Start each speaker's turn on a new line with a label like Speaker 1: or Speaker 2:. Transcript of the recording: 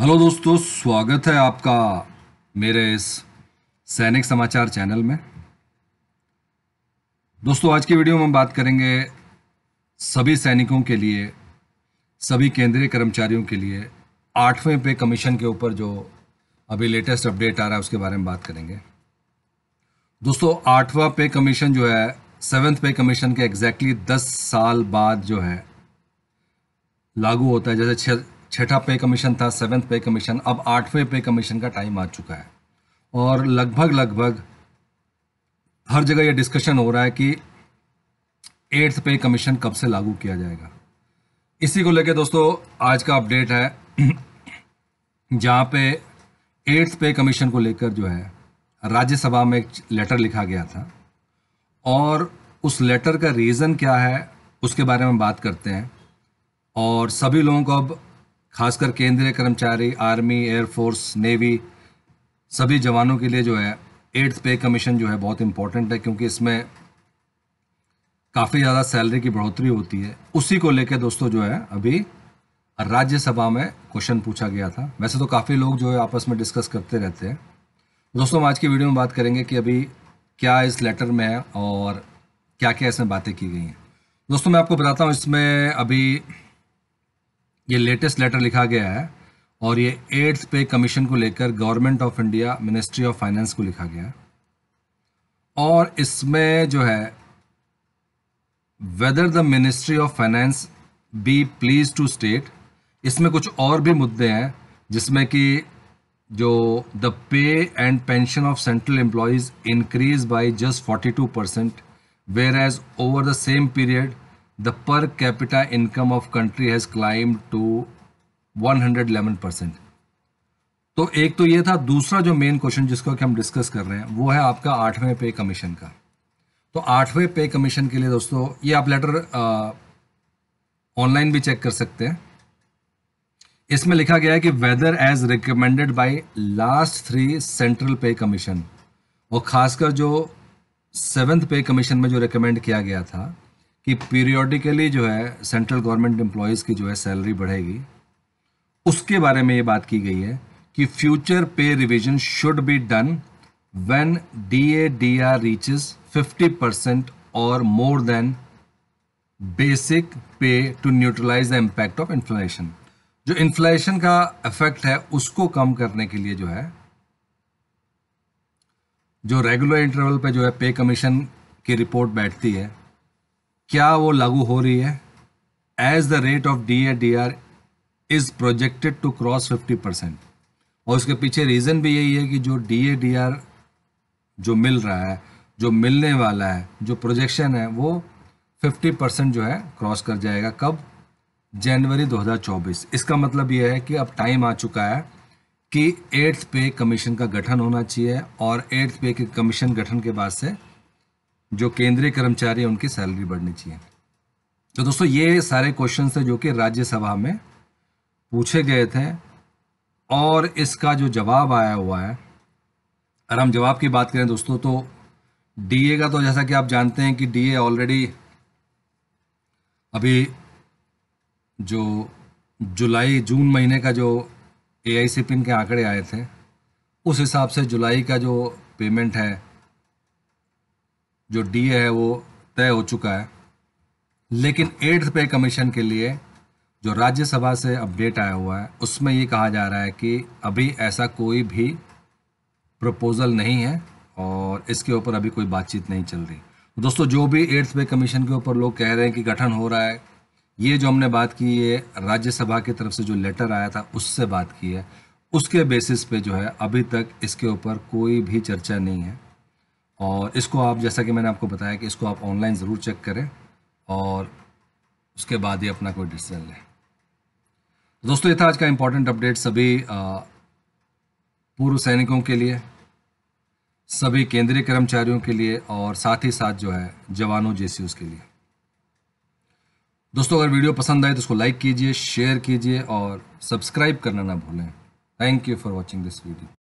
Speaker 1: hello दोस्तों स्वागत है आपका मेरे इस सैनिक समाचार चैनल में दोस्तों आज की वीडियो में हम बात करेंगे सभी सैनिकों के लिए सभी केंद्रीय कर्मचारियों के लिए आठवें पे कमीशन के ऊपर जो अभी लेटेस्ट अपडेट आ रहा है उसके बारे में बात करेंगे दोस्तों आठवां पे कमीशन जो है सेवन्थ पे कमीशन के एग्जैक्टली दस साल बाद जो है लागू होता है जैसे छः छठा पे कमीशन था सेवन्थ पे कमीशन अब आठवें पे कमीशन का टाइम आ चुका है और लगभग लगभग हर जगह ये डिस्कशन हो रहा है कि एट्थ पे कमीशन कब से लागू किया जाएगा इसी को लेकर दोस्तों आज का अपडेट है जहाँ पे एट्थ पे कमीशन को लेकर जो है राज्यसभा में एक लेटर लिखा गया था और उस लेटर का रीज़न क्या है उसके बारे में बात करते हैं और सभी लोगों को अब खासकर केंद्रीय कर्मचारी आर्मी एयरफोर्स नेवी सभी जवानों के लिए जो है एट्थ पे कमीशन जो है बहुत इम्पोर्टेंट है क्योंकि इसमें काफ़ी ज़्यादा सैलरी की बढ़ोतरी होती है उसी को लेकर दोस्तों जो है अभी राज्यसभा में क्वेश्चन पूछा गया था वैसे तो काफ़ी लोग जो है आपस में डिस्कस करते रहते हैं दोस्तों हम आज की वीडियो में बात करेंगे कि अभी क्या इस लेटर में है और क्या क्या इसमें बातें की गई हैं दोस्तों मैं आपको बताता हूँ इसमें अभी ये लेटेस्ट लेटर लिखा गया है और ये एड्स पे कमीशन को लेकर government of India ministry of finance को लिखा गया है और इसमें जो है whether the ministry of finance be please to state इसमें कुछ और भी मुद्दे हैं जिसमें कि जो the pay and pension of central employees increase by just forty two percent where as over the same period the per capita income of country has climbed to 111 percent तो एक तो ये था दूसरा जो मेन क्वेश्चन जिसको कि हम डिस्कस कर रहे हैं वो है आपका आठवें पे कमीशन का तो आठवें पे कमीशन के लिए दोस्तों ये आप लेटर ऑनलाइन भी चेक कर सकते हैं इसमें लिखा गया है कि whether as recommended by last three central pay commission और खासकर जो सेवेंथ पे कमीशन में जो रिकमेंड किया गया था कि पीरियोडिकली जो है सेंट्रल गवर्नमेंट एम्प्लॉयज़ की जो है सैलरी बढ़ेगी उसके बारे में ये बात की गई है कि future pay revision should be done or DADR fifty 50% और more than basic pay to neutralise the impact of inflation जो इन्फ्लेशन का इफेक्ट है उसको कम करने के लिए जो है जो रेगुलर इंटरवल पे जो है पे कमीशन की रिपोर्ट बैठती है क्या वो लागू हो रही है as the rate of D A D R is projected to cross fifty percent और उसके पीछे रीज़न भी यही है कि जो डी ए डी आर जो मिल रहा है जो मिलने वाला है जो प्रोजेक्शन है वो फिफ्टी परसेंट जो है क्रॉस कर जाएगा कब जनवरी 2024 इसका मतलब यह है कि अब टाइम आ चुका है कि एट्थ पे कमीशन का गठन होना चाहिए और एट्थ पे के कमीशन गठन के बाद से जो केंद्रीय कर्मचारी हैं उनकी सैलरी बढ़नी चाहिए तो दोस्तों ये सारे क्वेश्चन थे जो कि राज्यसभा में पूछे गए थे और इसका जो जवाब आया हुआ है अगर हम जवाब की बात करें दोस्तों तो डीए का तो जैसा कि आप जानते हैं कि डीए ऑलरेडी अभी जो जुलाई जून महीने का जो ए आई के आंकड़े आए थे उस हिसाब से जुलाई का जो पेमेंट है जो डी है वो तय हो चुका है लेकिन एड्स पे कमीशन के लिए जो राज्यसभा से अपडेट आया हुआ है उसमें ये कहा जा रहा है कि अभी ऐसा कोई भी प्रपोज़ल नहीं है और इसके ऊपर अभी कोई बातचीत नहीं चल रही दोस्तों जो भी एड्स पे कमीशन के ऊपर लोग कह रहे हैं कि गठन हो रहा है ये जो हमने बात की ये राज्यसभा की तरफ से जो लेटर आया था उससे बात की है उसके बेसिस पे जो है अभी तक इसके ऊपर कोई भी चर्चा नहीं है और इसको आप जैसा कि मैंने आपको बताया कि इसको आप ऑनलाइन ज़रूर चेक करें और उसके बाद ही अपना कोई डिसीजन लें दोस्तों ये था आज का इम्पोर्टेंट अपडेट सभी पूर्व सैनिकों के लिए सभी केंद्रीय कर्मचारियों के लिए और साथ ही साथ जो है जवानों जे के लिए दोस्तों अगर वीडियो पसंद आए तो उसको लाइक कीजिए शेयर कीजिए और सब्सक्राइब करना ना भूलें thank you for watching this video